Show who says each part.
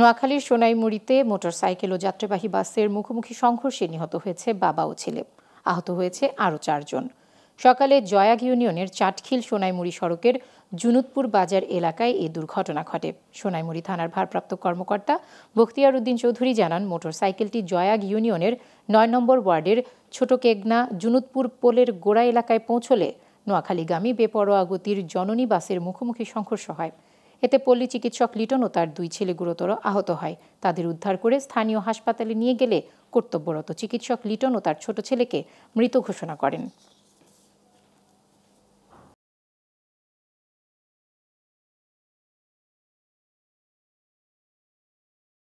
Speaker 1: নোয়াখালীর সোনাইমুড়িতে মোটরসাইকেল ও যাত্রীবাহী বাসের মুখোমুখি সংঘর্ষে নিহত হয়েছে বাবা ও ছেলে আহত হয়েছে আরও চারজন সকালে জয়াগ ইউনিয়নের চাটখিল সোনাইমুড়ি সড়কের জুনুতপুর বাজার এলাকায় এই দুর্ঘটনা ঘটে সোনাইমুড়ি থানার ভারপ্রাপ্ত কর্মকর্তা বখতিয়ার উদ্দিন চৌধুরী জানান মোটরসাইকেলটি জয়াগ ইউনিয়নের নয় নম্বর ওয়ার্ডের ছোট কেগনা জুনুতপুর পোলের গোড়া এলাকায় পৌঁছলে নোয়াখালীগামী বেপরোয়া গতির জননী বাসের মুখোমুখি সংঘর্ষ হয় এতে পল্লী চিকিৎসক লিটন ও তার দুই ছেলে গুরুতর আহত হয় তাদের উদ্ধার করে স্থানীয় হাসপাতালে নিয়ে গেলে কর্তব্যরত চিকিৎসক লিটন ও তার ছোট ছেলেকে মৃত ঘোষণা করেন